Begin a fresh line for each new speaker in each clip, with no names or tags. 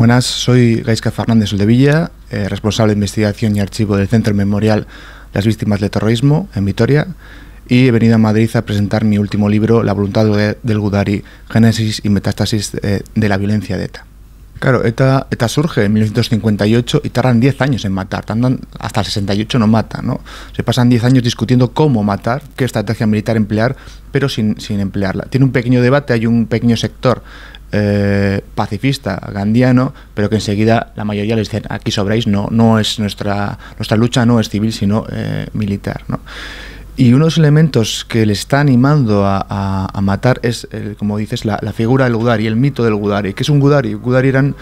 Buenas, soy Gaisca Fernández Soldevilla, eh, responsable de investigación y archivo del Centro Memorial Las Víctimas del Terrorismo en Vitoria y he venido a Madrid a presentar mi último libro, La voluntad del Gudari, Génesis y Metástasis eh, de, la violencia de ETA. Claro, ETA, surge en 1958 y tardan 10 años en matar, hasta el 68 no mata, ¿no? Se pasan 10 años discutiendo cómo matar, qué estrategia militar emplear, pero sin, sin emplearla. Tiene un pequeño debate, hay un pequeño sector eh, pacifista, gandiano, pero que enseguida la mayoría les dicen aquí sobráis, no, no es nuestra, nuestra lucha no es civil sino eh, militar. ¿no? Y unos elementos que le está animando a, matar es, como dices, la, figura del Gudari, el mito del Gudari. que es un Gudari? Gudari eran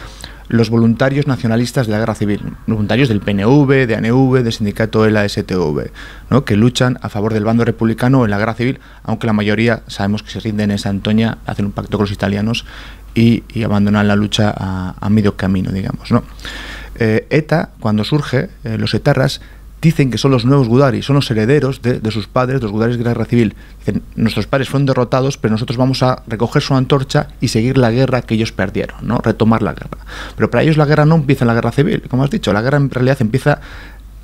los voluntarios nacionalistas de la guerra civil, voluntarios del PNV, de ANV, del sindicato de la STV, ¿no? que luchan a favor del bando republicano en la guerra civil, aunque la mayoría sabemos que se rinden en esa Antonia, hacen un pacto con los italianos y, abandonar la lucha a, medio camino, digamos. ¿no? Eh, ETA, cuando surge, eh, los etarras dicen que son los nuevos Gudaris, son los herederos de, sus padres, los Gudaris de la guerra civil. Dicen, nuestros padres fueron derrotados, pero nosotros vamos a recoger su antorcha y seguir la guerra que ellos perdieron, ¿no? retomar la guerra. Pero para ellos la guerra no empieza en la guerra civil, como has dicho, la guerra en realidad empieza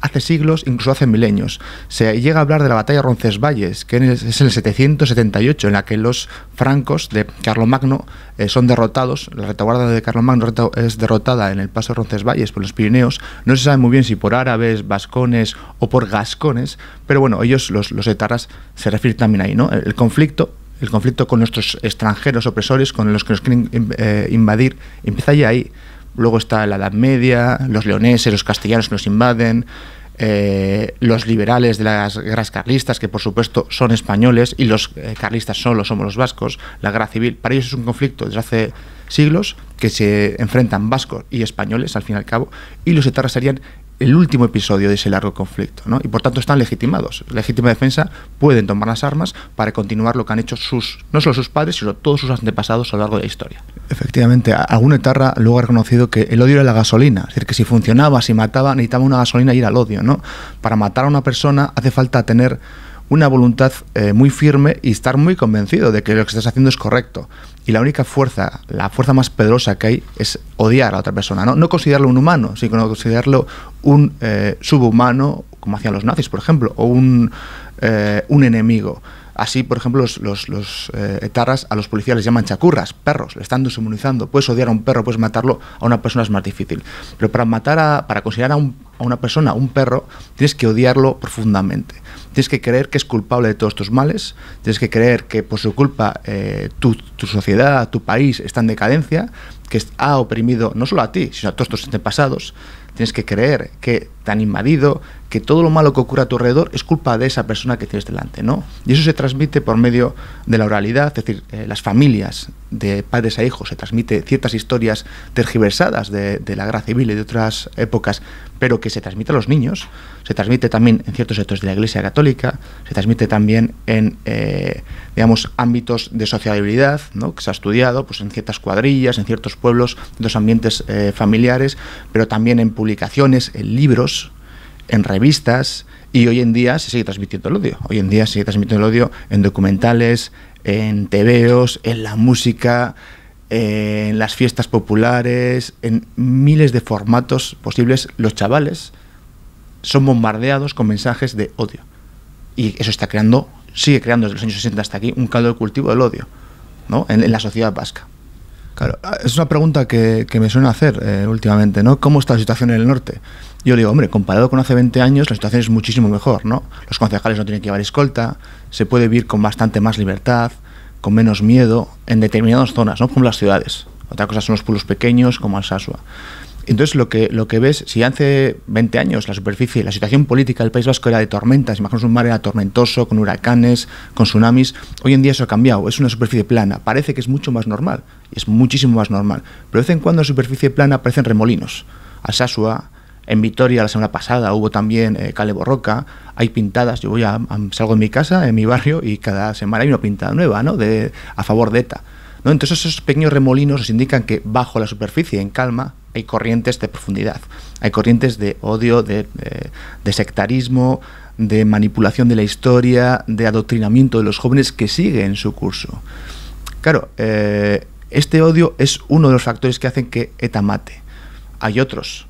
hace siglos, incluso hace milenios. Se llega a hablar de la batalla de Roncesvalles, que es en el 778, en la que los francos de Carlomagno eh, son derrotados, la retaguarda de Carlomagno es derrotada en el paso de Roncesvalles por los Pirineos, no se sabe muy bien si por árabes, vascones o por gascones, pero bueno, ellos, los, los etarras, se refieren también ahí, ¿no? El conflicto el conflicto con nuestros extranjeros opresores, con los que nos quieren eh, invadir, empieza ya ahí. Luego está la Edad Media, los leoneses, los castellanos que nos invaden, eh, los liberales de las guerras carlistas, que por supuesto son españoles, y los eh, carlistas solo somos los vascos, la guerra civil, para ellos es un conflicto desde hace siglos que se enfrentan vascos y españoles al fin y al cabo, y los etarras serían el último episodio de ese largo conflicto, ¿no? y por tanto están legitimados. Legítima defensa pueden tomar las armas para continuar lo que han hecho sus, no solo sus padres, sino todos sus antepasados a lo largo de la historia. Efectivamente, algún etarra luego ha reconocido que el odio era la gasolina, es decir, que si funcionaba, si mataba, necesitaba una gasolina y ir al odio, ¿no? Para matar a una persona hace falta tener una voluntad eh, muy firme y estar muy convencido de que lo que estás haciendo es correcto. Y la única fuerza, la fuerza más poderosa que hay es odiar a otra persona, no, no considerarlo un humano, sino considerarlo un eh, subhumano, como hacían los nazis, por ejemplo, o un eh, enemigo. Así, por ejemplo, los, eh, etarras a los policías les llaman chacurras, perros, le están deshumanizando. Puedes odiar a un perro, puedes matarlo, a una persona es más difícil. Pero para matar a, para considerar a, una persona, un perro, tienes que odiarlo profundamente. Tienes que creer que es culpable de todos tus males, tienes que creer que por su culpa eh, tu, tu sociedad, tu país está en decadencia, que ha oprimido no solo a ti, sino a todos tus antepasados. Tienes que creer que te han invadido, que todo lo malo que ocurre a tu alrededor es culpa de esa persona que tienes delante, ¿no? Y eso se transmite por medio de la oralidad, es decir, eh, las familias de padres a hijos se transmite ciertas historias tergiversadas de, la guerra civil y de otras épocas, pero que se transmite a los niños, se transmite también en ciertos sectores de la Iglesia Católica, se transmite también en, eh, digamos, ámbitos de sociabilidad, ¿no? que se ha estudiado pues, en ciertas cuadrillas, en ciertos pueblos, en los ambientes eh, familiares, pero también en publicaciones, en libros, en revistas y hoy en día se sigue transmitiendo el odio. Hoy en día se sigue transmitiendo el odio en documentales, en tebeos, en la música, en las fiestas populares, en miles de formatos posibles. Los chavales son bombardeados con mensajes de odio. Y eso está creando, sigue creando desde los años 60 hasta aquí, un caldo de cultivo del odio ¿no? en la sociedad vasca. Claro, ah, es una pregunta que, me suena hacer eh, últimamente, ¿no? ¿Cómo está la situación en el norte? Yo digo, hombre, comparado con hace 20 años, la situación es muchísimo mejor, ¿no? Los concejales no tienen que llevar escolta, se puede vivir con bastante más libertad, con menos miedo, en determinadas zonas, ¿no? Como las ciudades. Otra cosa son los pueblos pequeños, como Alsasua. Entonces lo que, lo que ves, si hace 20 años la superficie, la situación política del País Vasco era de tormentas, imaginaos un mar era tormentoso, con huracanes, con tsunamis, hoy en día eso ha cambiado, es una superficie plana, parece que es mucho más normal, es muchísimo más normal, pero de vez en cuando en superficie plana aparecen remolinos, a Sasua, en Vitoria la semana pasada hubo también eh, Cale Borroca, hay pintadas, yo voy a, salgo de mi casa, en mi barrio, y cada semana hay una pintada nueva, ¿no? De, a favor de ETA. ¿no? Entonces esos pequeños remolinos nos indican que bajo la superficie, en calma, hay corrientes de profundidad, hay corrientes de odio, eh, de, sectarismo, de manipulación de la historia, de adoctrinamiento de los jóvenes que sigue en su curso. Claro, eh, este odio es uno de los factores que hacen que ETA mate. Hay otros.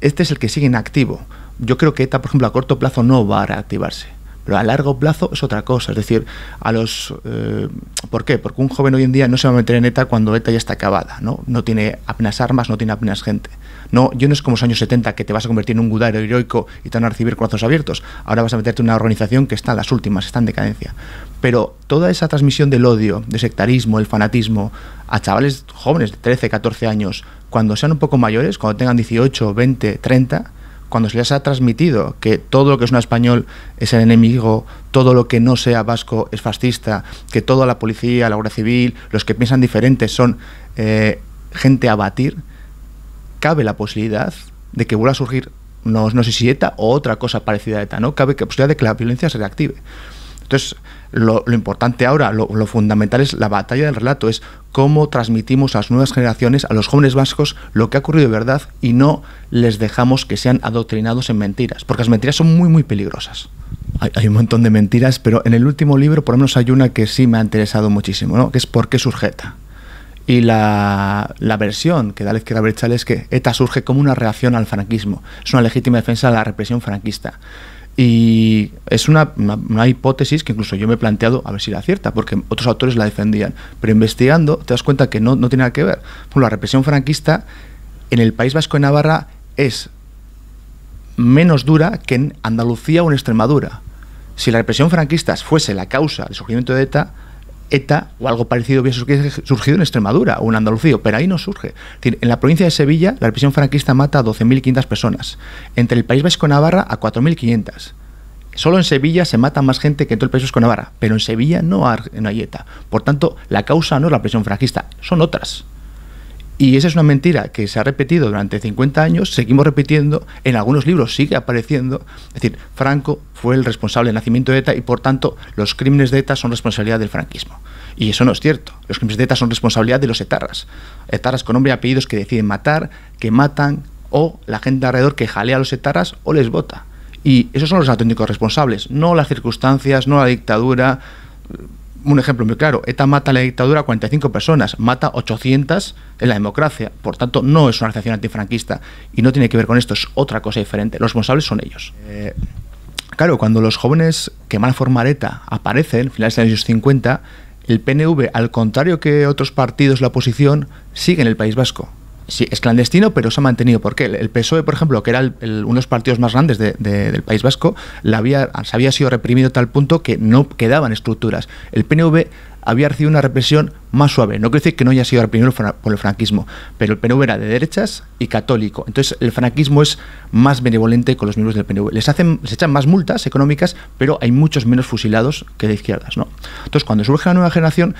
Este es el que sigue en activo. Yo creo que ETA, por ejemplo, a corto plazo no va a reactivarse. Pero a largo plazo es otra cosa. Es decir, a los. Eh, ¿Por qué? Porque un joven hoy en día no se va a meter en ETA cuando ETA ya está acabada, ¿no? No tiene apenas armas, no tiene apenas gente. No, yo no es como los años 70 que te vas a convertir en un gudero heroico y te van a recibir con abiertos. Ahora vas a meterte en una organización que está en las últimas, está en decadencia. Pero toda esa transmisión del odio, del sectarismo, el fanatismo, a chavales jóvenes de 13, 14 años, cuando sean un poco mayores, cuando tengan 18, 20, 30, cuando se les ha transmitido que todo lo que es un español es el enemigo, todo lo que no sea vasco es fascista, que toda la policía, la Guardia Civil, los que piensan diferentes son eh, gente a batir, cabe la posibilidad de que vuelva a surgir, no, sé si ETA o otra cosa parecida a ETA, ¿no? Cabe la posibilidad de que la violencia se reactive. Entonces, lo, importante ahora, lo, fundamental es la batalla del relato, es cómo transmitimos a las nuevas generaciones, a los jóvenes vascos, lo que ha ocurrido de verdad y no les dejamos que sean adoctrinados en mentiras, porque las mentiras son muy, muy peligrosas. Hay, un montón de mentiras, pero en el último libro por lo menos hay una que sí me ha interesado muchísimo, ¿no? que es ¿Por qué surge ETA? Y la, versión que da la izquierda es que ETA surge como una reacción al franquismo, es una legítima defensa de la represión franquista. Y es una, hipótesis que incluso yo me he planteado a ver si era cierta, porque otros autores la defendían. Pero investigando te das cuenta que no, tiene nada que ver. la represión franquista en el País Vasco de Navarra es menos dura que en Andalucía o en Extremadura. Si la represión franquista fuese la causa del surgimiento de ETA, ETA o algo parecido hubiese surgido en Extremadura o en Andalucía, pero ahí no surge. en la provincia de Sevilla, la represión franquista mata a 12.500 personas, entre el País Vasco Navarra a 4.500. Solo en Sevilla se mata más gente que en todo el País Vasco Navarra, pero en Sevilla no hay ETA. Por tanto, la causa no es la represión franquista, son otras. Y esa es una mentira que se ha repetido durante 50 años, seguimos repitiendo, en algunos libros sigue apareciendo. Es decir, Franco fue el responsable del nacimiento de ETA y por tanto los crímenes de ETA son responsabilidad del franquismo. Y eso no es cierto. Los crímenes de ETA son responsabilidad de los etarras. Etarras con nombre y apellidos que deciden matar, que matan, o la gente alrededor que jalea a los etarras o les vota. Y esos son los auténticos responsables, no las circunstancias, no la dictadura un ejemplo muy claro, ETA mata a la dictadura a 45 personas, mata 800 en la democracia, por tanto no es una organización antifranquista y no tiene que ver con esto, es otra cosa diferente, los responsables son ellos. Eh, claro, cuando los jóvenes que van a formar ETA aparecen, finales de los años 50, el PNV, al contrario que otros partidos de la oposición, sigue en el País Vasco sí, es clandestino, pero se ha mantenido. ¿Por qué? El, PSOE, por ejemplo, que era uno de los partidos más grandes del País Vasco, la había, se había sido reprimido a tal punto que no quedaban estructuras. El PNV había recibido una represión más suave. No quiere decir que no haya sido reprimido por el franquismo, pero el PNV era de derechas y católico. Entonces el franquismo es más benevolente con los miembros del PNV. Les hacen, se echan más multas económicas, pero hay muchos menos fusilados que de izquierdas, ¿no? Entonces cuando surge la nueva generación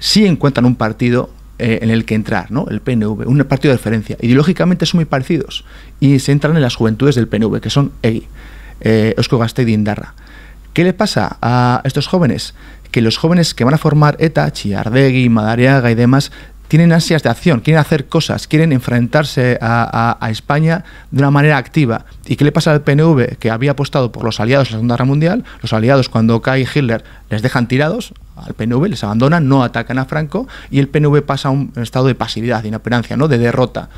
sí encuentran un partido eh, en el que entrar, ¿no? El PNV, un partido de referencia. Ideológicamente son muy parecidos y se entran en las juventudes del PNV, que son EI, eh, y Indarra. ¿Qué le pasa a estos jóvenes? Que los jóvenes que van a formar ETA, Chiardegui, Madariaga y demás, tienen ansias de acción, quieren hacer cosas, quieren enfrentarse a, España de una manera activa. ¿Y qué le pasa al PNV que había apostado por los aliados en la Segunda Guerra Mundial? Los aliados cuando cae Hitler les dejan tirados, al PNV les abandonan, no atacan a Franco y el PNV pasa a un estado de pasividad, de inoperancia, ¿no? de derrota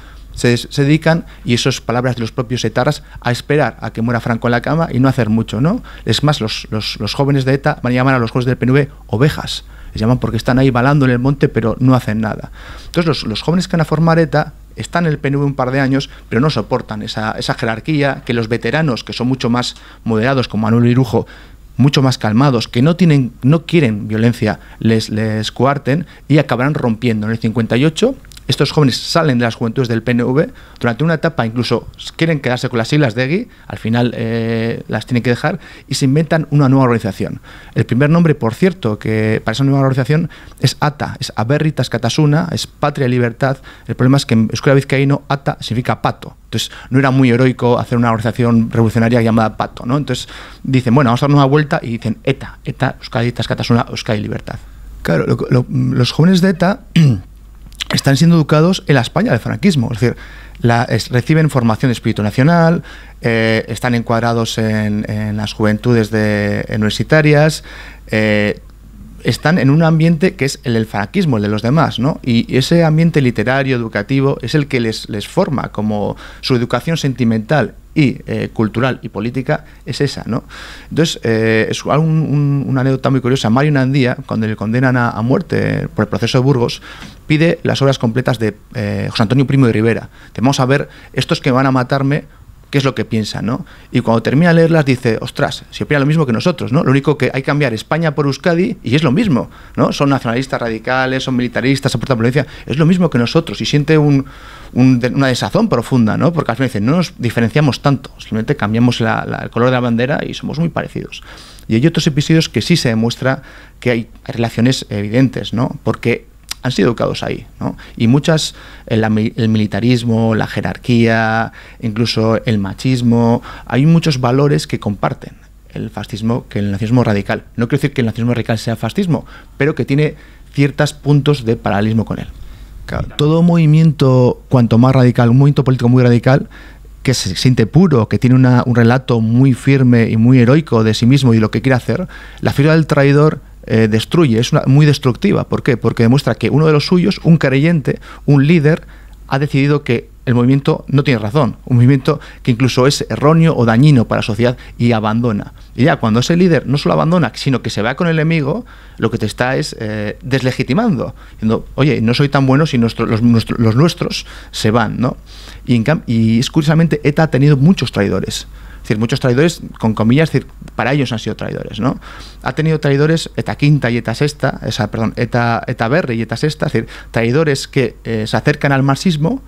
se, dedican, y eso es palabras de los propios etarras a esperar a que muera Franco en la cama y no hacer mucho, ¿no? Es más, los, los, jóvenes de ETA van a llamar a los jóvenes del PNV ovejas, les llaman porque están ahí balando en el monte pero no hacen nada. Entonces los, jóvenes que van a formar ETA están en el PNV un par de años, pero no soportan esa, esa, jerarquía que los veteranos, que son mucho más moderados, como Manuel Irujo, mucho más calmados, que no, tienen, no quieren violencia, les, les coarten y acabarán rompiendo. En el 58 estos jóvenes salen de las juventudes del PNV durante una etapa, incluso quieren quedarse con las siglas de EGI, al final eh, las tienen que dejar y se inventan una nueva organización. El primer nombre, por cierto, que para esa nueva organización es ATA, es Aberritas Catasuna, es Patria Libertad. El problema es que en Euskera Vizcaíno ATA significa pato. Entonces no era muy heroico hacer una organización revolucionaria llamada Pato, ¿no? Entonces dicen, bueno, vamos a dar una vuelta y dicen ETA, ETA, Euskadi Catasuna, Euskadi Libertad. Claro, los jóvenes de ETA están siendo educados en la España del franquismo. Es decir, reciben formación de espíritu nacional, eh, están encuadrados en, las juventudes de, universitarias, eh, están en un ambiente que es el del franquismo, el de los demás, ¿no? Y ese ambiente literario, educativo, es el que les, les forma como su educación sentimental y eh, cultural y política es esa, ¿no? Entonces, eh, es una anécdota muy curiosa. Mario Nandía, cuando le condenan a, muerte por el proceso de Burgos, pide las obras completas de eh, José Antonio Primo de Rivera. Te vamos a ver estos que van a matarme qué es lo que piensa, ¿no? Y cuando termina de leerlas dice, ostras, si opina lo mismo que nosotros, ¿no? Lo único que hay que cambiar España por Euskadi y es lo mismo, ¿no? Son nacionalistas radicales, son militaristas, aportan violencia, es lo mismo que nosotros y siente una desazón profunda, ¿no? Porque al final dice, no nos diferenciamos tanto, simplemente cambiamos el color de la bandera y somos muy parecidos. Y hay otros episodios que sí se demuestra que hay relaciones evidentes, ¿no? Porque han sido educados ahí. ¿no? Y muchas, eh, el, militarismo, la jerarquía, incluso el machismo, hay muchos valores que comparten el fascismo que el nazismo radical. No quiero decir que el nazismo radical sea fascismo, pero que tiene ciertos puntos de paralelismo con él. todo movimiento, cuanto más radical, un movimiento político muy radical, que se siente puro, que tiene una, un relato muy firme y muy heroico de sí mismo y lo que quiere hacer, la figura del traidor eh, destruye, es una, muy destructiva. ¿Por qué? Porque demuestra que uno de los suyos, un creyente, un líder, ha decidido que el movimiento no tiene razón, un movimiento que incluso es erróneo o dañino para la sociedad y abandona. Y ya cuando ese líder no solo abandona, sino que se va con el enemigo, lo que te está es eh, deslegitimando, diciendo, oye, no soy tan bueno si nuestros los, nuestros se van, ¿no? Y, y es curiosamente ETA ha tenido muchos traidores decir, muchos traidores, con comillas, decir, para ellos han sido traidores, ¿no? Ha tenido traidores ETA quinta y ETA sexta, perdón, ETA, ETA berre y ETA sexta, es decir, traidores que eh, se acercan al marxismo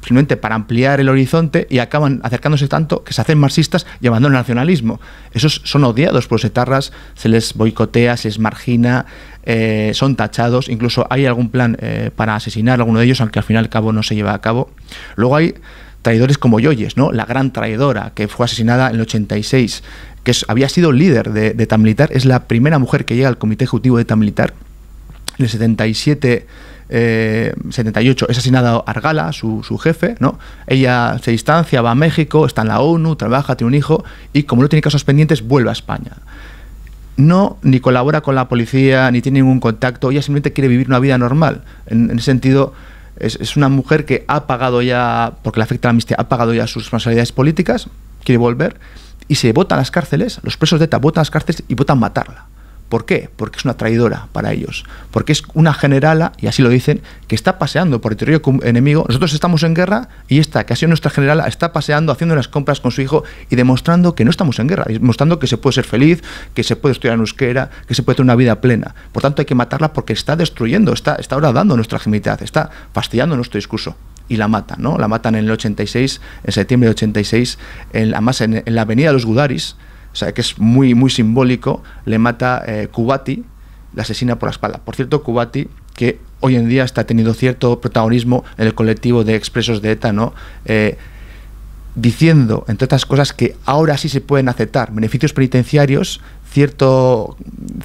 simplemente para ampliar el horizonte y acaban acercándose tanto que se hacen marxistas y abandonan el nacionalismo. Esos son odiados por los etarras, se les boicotea, se les margina, eh, son tachados, incluso hay algún plan eh, para asesinar a alguno de ellos, aunque al final al cabo no se lleva a cabo. Luego hay traidores como Yoyes, ¿no? la gran traidora que fue asesinada en el 86, que había sido líder de, de Tamilitar, es la primera mujer que llega al comité ejecutivo de Tamilitar. En el 77 78 eh, es asesinada Argala, su, jefe, ¿no? Ella se distancia, va a México, está en la ONU, trabaja, tiene un hijo y como no tiene casos pendientes, vuelve a España. No, ni colabora con la policía, ni tiene ningún contacto, ella simplemente quiere vivir una vida normal. En, el sentido, es, una mujer que ha pagado ya, porque le afecta la amnistía, ha pagado ya sus responsabilidades políticas, quiere volver, y se vota a las cárceles, los presos de ETA votan las cárceles y votan matarla. ¿Por qué? Porque es una traidora para ellos. Porque es una generala, y así lo dicen, que está paseando por el territorio enemigo. Nosotros estamos en guerra y esta, que ha sido nuestra generala, está paseando, haciendo unas compras con su hijo y demostrando que no estamos en guerra. Demostrando que se puede ser feliz, que se puede estudiar en euskera, que se puede tener una vida plena. Por tanto, hay que matarla porque está destruyendo, está, está ahora dando nuestra genialidad, está fastidiando nuestro discurso y la matan, ¿no? La matan en el 86, en septiembre del 86, en la, en la avenida de los Gudaris, o sea, que es muy, muy simbólico, le mata eh, Kubati, la asesina por la espalda. Por cierto, Kubati, que hoy en día está teniendo cierto protagonismo en el colectivo de expresos de ETA, ¿no? Eh, diciendo, entre otras cosas, que ahora sí se pueden aceptar beneficios penitenciarios, cierto,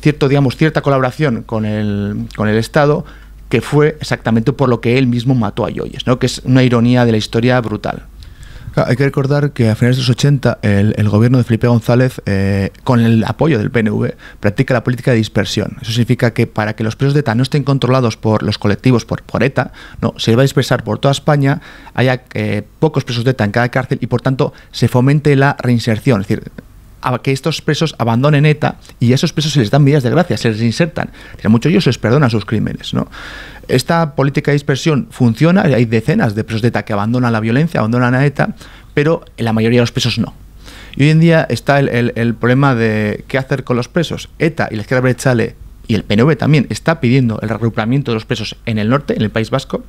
cierto digamos, cierta colaboración con el, Estado, que fue exactamente por lo que él mismo mató a Yoyes, ¿no? que es una ironía de la historia brutal. Ah, hay que recordar que a finales de los 80 el, gobierno de Felipe González, eh, con el apoyo del PNV, practica la política de dispersión. Eso significa que para que los presos de ETA no estén controlados por los colectivos, por, por ETA, no, se va a dispersar por toda España, haya eh, pocos presos de ETA en cada cárcel y por tanto se fomente la reinserción a que estos presos abandonen ETA y a esos presos se les dan medidas de gracia, se les insertan. Muchos ellos se les perdonan sus crímenes. ¿no? Esta política de dispersión funciona, hay decenas de presos de ETA que abandonan la violencia, abandonan a ETA, pero la mayoría de los presos no. Y hoy en día está el, problema de qué hacer con los presos. ETA y la izquierda brechale y el PNV también está pidiendo el reagrupamiento de los presos en el norte, en el País Vasco,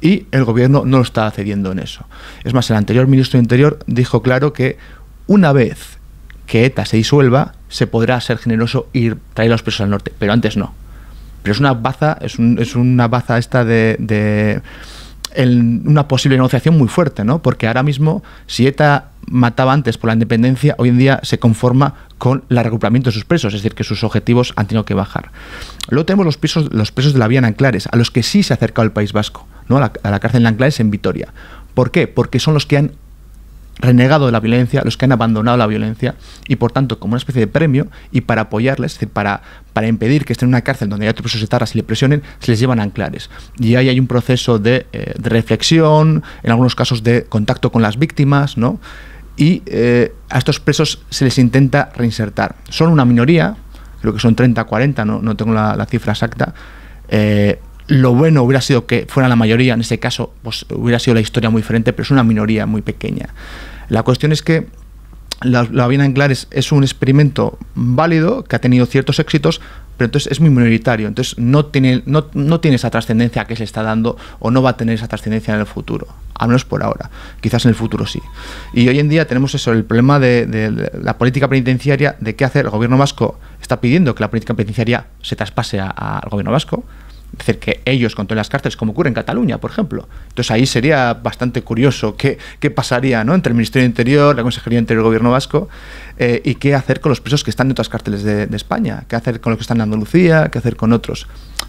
y el gobierno no lo está cediendo en eso. Es más, el anterior ministro de Interior dijo claro que una vez que ETA se disuelva, se podrá ser generoso y traer a los presos al norte, pero antes no. Pero es una baza, es, una baza esta de, una posible negociación muy fuerte, ¿no? Porque ahora mismo, si ETA mataba antes por la independencia, hoy en día se conforma con el recuperamiento de sus presos, es decir, que sus objetivos han tenido que bajar. Luego tenemos los presos, los presos de la vía en Anclares, a los que sí se ha acercado el País Vasco, ¿no? a, la, a la cárcel en Anclares en Vitoria. ¿Por qué? Porque son los que han renegado de la violencia, los que han abandonado la violencia y por tanto como una especie de premio y para apoyarles, para, para impedir que estén en una cárcel donde hay otros presos etarras y le presionen, se les llevan a anclares. Y ahí hay un proceso de, eh, reflexión, en algunos casos de contacto con las víctimas, ¿no? Y eh, a estos presos se les intenta reinsertar. Son una minoría, creo que son 30, 40, no, no tengo la, cifra exacta, eh, lo bueno hubiera sido que fuera la mayoría, en este caso pues, hubiera sido la historia muy diferente, pero es una minoría muy pequeña. La cuestión es que la, la Viena es, un experimento válido que ha tenido ciertos éxitos, pero entonces es muy minoritario, entonces no tiene, no, no tiene esa trascendencia que se está dando o no va a tener esa trascendencia en el futuro, al menos por ahora, quizás en el futuro sí. Y hoy en día tenemos eso, el problema de, de la política penitenciaria, de qué hacer. El gobierno vasco está pidiendo que la política penitenciaria se traspase al gobierno vasco, es decir, que ellos controlen las cárceles, como ocurre en Cataluña, por ejemplo. Entonces ahí sería bastante curioso qué, qué pasaría ¿no? entre el Ministerio de Interior, la Consejería Interior el Gobierno Vasco, eh, y qué hacer con los presos que están en otras cárceles de, España, qué hacer con los que están en Andalucía, qué hacer con otros.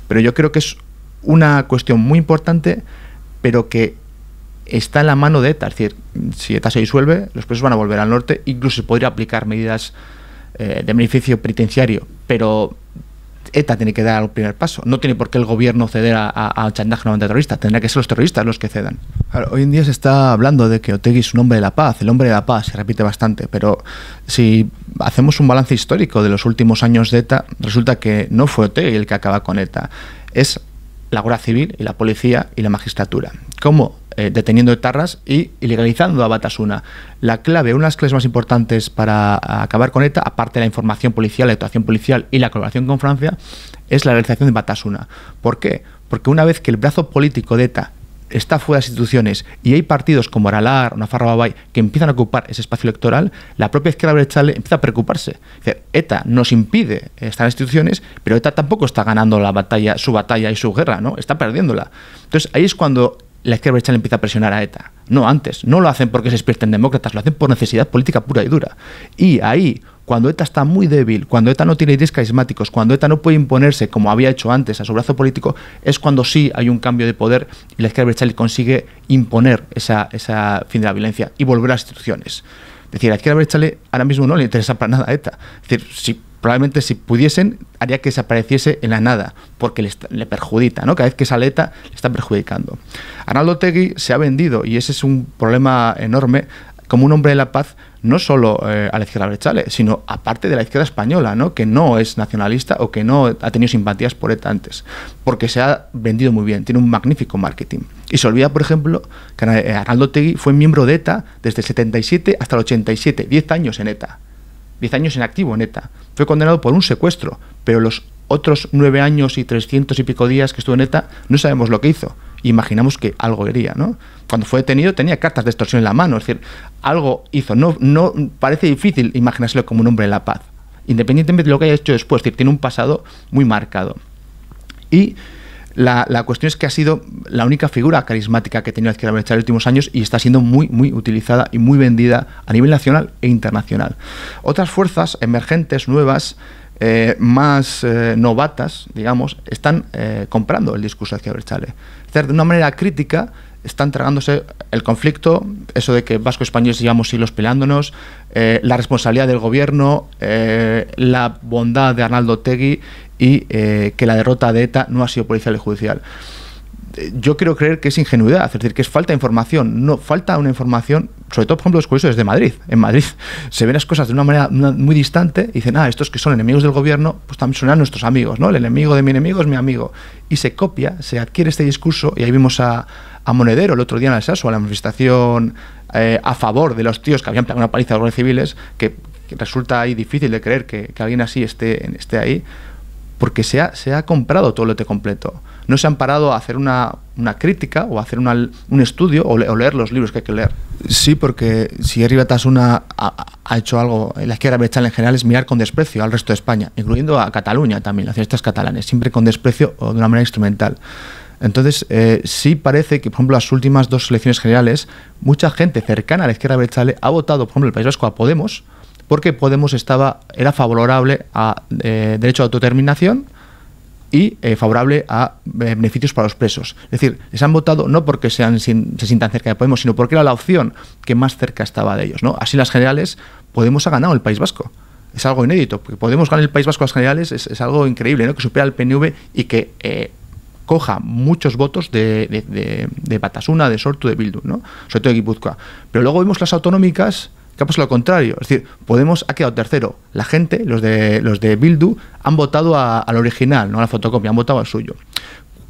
Pero yo creo que es una cuestión muy importante, pero que está en la mano de ETA. Es decir, si ETA se disuelve, los presos van a volver al norte, incluso se podría aplicar medidas eh, de beneficio penitenciario, pero ETA tiene que dar el primer paso. No tiene por qué el gobierno ceder a, a, a chantaje terrorista. Tendrá que ser los terroristas los que cedan. hoy en día se está hablando de que Otegui es un hombre de la paz. El hombre de la paz se repite bastante, pero si hacemos un balance histórico de los últimos años de ETA, resulta que no fue Otegui el que acaba con ETA. Es la Guardia Civil y la policía y la magistratura. ¿Cómo eh, deteniendo etarras y ilegalizando a Batasuna. La clave, una de las claves más importantes para acabar con ETA, aparte de la información policial, la actuación policial y la colaboración con Francia, es la realización de Batasuna. ¿Por qué? Porque una vez que el brazo político de ETA está fuera de instituciones y hay partidos como Aralar, Nafarra Babay que empiezan a ocupar ese espacio electoral, la propia izquierda brechale empieza a preocuparse. ETA nos impide estar en instituciones, pero ETA tampoco está ganando la batalla, su batalla y su guerra, ¿no? Está perdiéndola. Entonces ahí es cuando la izquierda le empieza a presionar a ETA. No antes, no lo hacen porque se despierten demócratas, lo hacen por necesidad política pura y dura. Y ahí, cuando ETA está muy débil, cuando ETA no tiene ideas carismáticos, cuando ETA no puede imponerse como había hecho antes a su brazo político, es cuando sí hay un cambio de poder y la izquierda le consigue imponer esa, fin de la violencia y volver a las instituciones. Es decir, a la izquierda derecha ahora mismo no le interesa para nada a ETA. Es decir, si probablemente si pudiesen, haría que desapareciese en la nada, porque le, perjudica, ¿no? Cada vez que sale ETA, le está perjudicando. Arnaldo Tegui se ha vendido, y ese es un problema enorme, como un hombre de la paz, no solo eh, a la izquierda brechale, sino aparte de la izquierda española, ¿no? que no es nacionalista o que no ha tenido simpatías por ETA antes, porque se ha vendido muy bien, tiene un magnífico marketing. Y se olvida, por ejemplo, que Arnaldo Tegui fue miembro de ETA desde el 77 hasta el 87, 10 años en ETA. 10 años en activo en ETA. Fue condenado por un secuestro, pero los otros 9 años y 300 y pico días que estuvo en ETA no sabemos lo que hizo. Imaginamos que algo hería, ¿no? Cuando fue detenido tenía cartas de extorsión en la mano, es decir, algo hizo. No, no parece difícil imaginárselo como un hombre de la paz, independientemente de lo que haya hecho después, es decir, tiene un pasado muy marcado. Y la, la, cuestión es que ha sido la única figura carismática que tenía la izquierda en los últimos años y está siendo muy, muy utilizada y muy vendida a nivel nacional e internacional. Otras fuerzas emergentes, nuevas, eh, más eh, novatas, digamos, están eh, comprando el discurso de la izquierda de una manera crítica, están tragándose el conflicto, eso de que vasco españoles llevamos siglos peleándonos, la responsabilidad del gobierno, la bondad de Arnaldo Tegui y eh, que la derrota de ETA no ha sido policial y judicial. Eh, yo quiero creer que es ingenuidad, es decir, que es falta de información, no falta una información, sobre todo, por ejemplo, los curiosos desde Madrid. En Madrid se ven las cosas de una manera muy distante y dicen, ah, estos que son enemigos del gobierno, pues también son nuestros amigos, ¿no? El enemigo de mi enemigo es mi amigo. Y se copia, se adquiere este discurso, y ahí vimos a, a Monedero el otro día en el Saso... a la manifestación eh, a favor de los tíos que habían pegado una paliza a los civiles, que, resulta ahí difícil de creer que, alguien así esté, esté ahí porque se ha, comprado todo el lote completo. No se han parado a hacer una, crítica o a hacer un estudio o, leer los libros que hay que leer. Sí, porque si arribatas una ha, hecho algo, la izquierda bechale en general es mirar con desprecio al resto de España, incluyendo a Cataluña también, las fiestas catalanes, siempre con desprecio o de una manera instrumental. Entonces, eh, sí parece que, por ejemplo, las últimas dos elecciones generales, mucha gente cercana a la izquierda bechale ha votado, por ejemplo, el País Vasco a Podemos, porque Podemos estaba, era favorable a eh, derecho a autodeterminación y eh, favorable a eh, beneficios para los presos. Es decir, les han votado no porque sean, se sientan cerca de Podemos, sino porque era la opción que más cerca estaba de ellos. ¿no? Así las generales, Podemos ha ganado el País Vasco. Es algo inédito. Porque Podemos ganar el País Vasco a las generales es, algo increíble, ¿no? que supera al PNV y que coja muchos votos de, de, de, de Batasuna, de Sortu, de Bildu, ¿no? sobre todo de Guipúzcoa. Pero luego vemos las autonómicas que ha lo contrario. Es decir, Podemos ha quedado tercero. La gente, los de, los de Bildu, han votado al original, no a la fotocopia, han votado al suyo.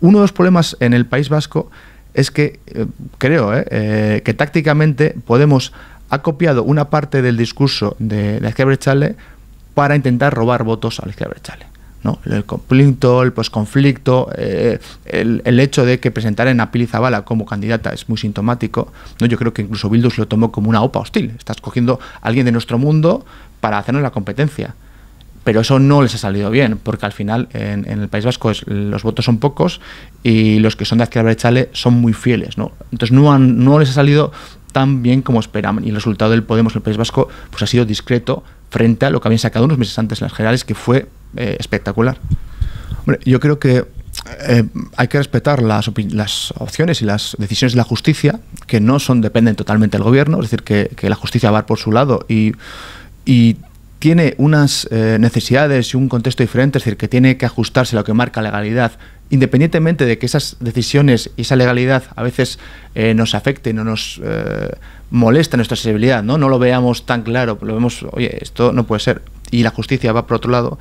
Uno de los problemas en el País Vasco es que, eh, creo, eh, eh, que tácticamente Podemos ha copiado una parte del discurso de la izquierda para intentar robar votos a la izquierda el conflicto, el posconflicto, eh, el, hecho de que presentaran a Pili como candidata es muy sintomático. ¿no? Yo creo que incluso Bildus lo tomó como una opa hostil. Estás cogiendo a alguien de nuestro mundo para hacernos la competencia. Pero eso no les ha salido bien, porque al final en, el País Vasco los votos son pocos y los que son de y Chale son muy fieles. Entonces no, han, no les ha salido tan bien como esperaban. Y el resultado del Podemos en el País Vasco pues, ha sido discreto frente a lo que habían sacado unos meses antes en las generales, que fue eh, espectacular. yo creo que eh, hay que respetar las, opciones y las decisiones de la justicia, que no son dependen totalmente del gobierno, es decir, que, la justicia va por su lado y, tiene unas eh, necesidades y un contexto diferente, es decir, que tiene que ajustarse a lo que marca la legalidad, independientemente de que esas decisiones y esa legalidad a veces nos afecten o nos molesta nuestra sensibilidad, ¿no? no lo veamos tan claro, lo vemos, oye, esto no puede ser, y la justicia va por otro lado.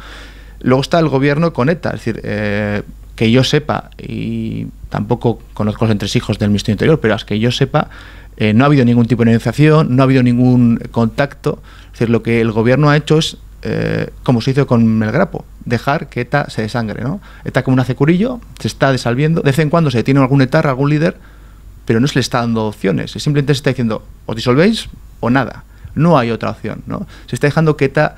Luego está el gobierno con ETA, es decir, eh, que yo sepa, y tampoco conozco los entresijos del Ministerio Interior, pero es que yo sepa, eh, no ha habido ningún tipo de negociación, no ha habido ningún contacto. Es decir, lo que el gobierno ha hecho es, eh, como se hizo con grapo, dejar que ETA se desangre. ¿no? ETA como un acecurillo, se está desalviendo. De vez en cuando se detiene algún etar, algún líder, pero no se le está dando opciones. Simplemente se está diciendo, o disolvéis o nada. No hay otra opción. ¿no? Se está dejando que ETA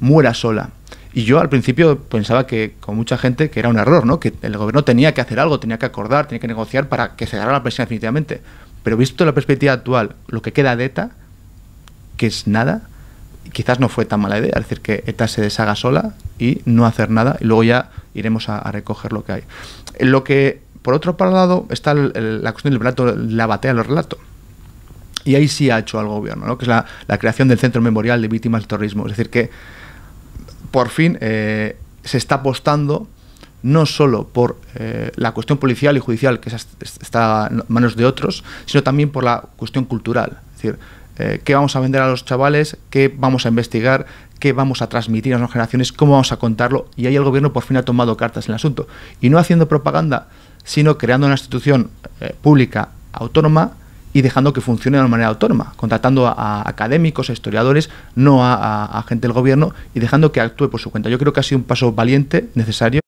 muera sola. Y yo al principio pensaba que, con mucha gente, que era un error, ¿no? que el gobierno tenía que hacer algo, tenía que acordar, tenía que negociar para que se cerrara la presión definitivamente. Pero visto la perspectiva actual, lo que queda de ETA, que es nada, quizás no fue tan mala idea. Es decir, que ETA se deshaga sola y no hacer nada, y luego ya iremos a, recoger lo que hay. Lo que, por otro lado, está la cuestión del relato, la batea del relato. Y ahí sí ha hecho al gobierno, ¿no? que es la, la creación del Centro Memorial de Víctimas del Terrorismo. Es decir, que por fin eh, se está apostando no solo por eh, la cuestión policial y judicial, que está en manos de otros, sino también por la cuestión cultural. Es decir, eh, qué vamos a vender a los chavales, qué vamos a investigar, qué vamos a transmitir a las generaciones, cómo vamos a contarlo. Y ahí el gobierno por fin ha tomado cartas en el asunto. Y no haciendo propaganda, sino creando una institución pública autónoma y dejando que funcione de manera autónoma, contratando a, académicos, a historiadores, no a gente del gobierno y dejando que actúe por su cuenta. Yo creo que ha sido un paso valiente, necesario.